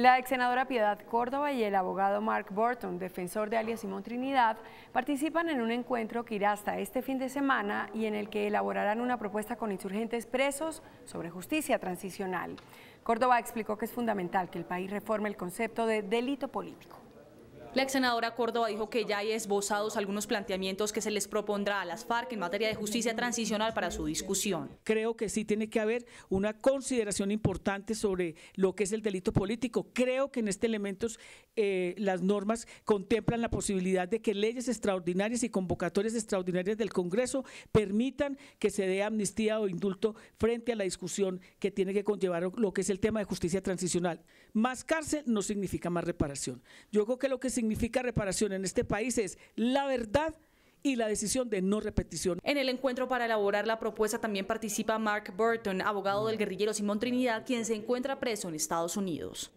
La ex senadora Piedad Córdoba y el abogado Mark Burton, defensor de alias Simón Trinidad, participan en un encuentro que irá hasta este fin de semana y en el que elaborarán una propuesta con insurgentes presos sobre justicia transicional. Córdoba explicó que es fundamental que el país reforme el concepto de delito político. La ex senadora Córdoba dijo que ya hay esbozados algunos planteamientos que se les propondrá a las FARC en materia de justicia transicional para su discusión. Creo que sí tiene que haber una consideración importante sobre lo que es el delito político. Creo que en este elemento eh, las normas contemplan la posibilidad de que leyes extraordinarias y convocatorias extraordinarias del Congreso permitan que se dé amnistía o indulto frente a la discusión que tiene que conllevar lo que es el tema de justicia transicional. Más cárcel no significa más reparación. Yo creo que lo que significa reparación en este país es la verdad y la decisión de no repetición. En el encuentro para elaborar la propuesta también participa Mark Burton, abogado del guerrillero Simón Trinidad, quien se encuentra preso en Estados Unidos.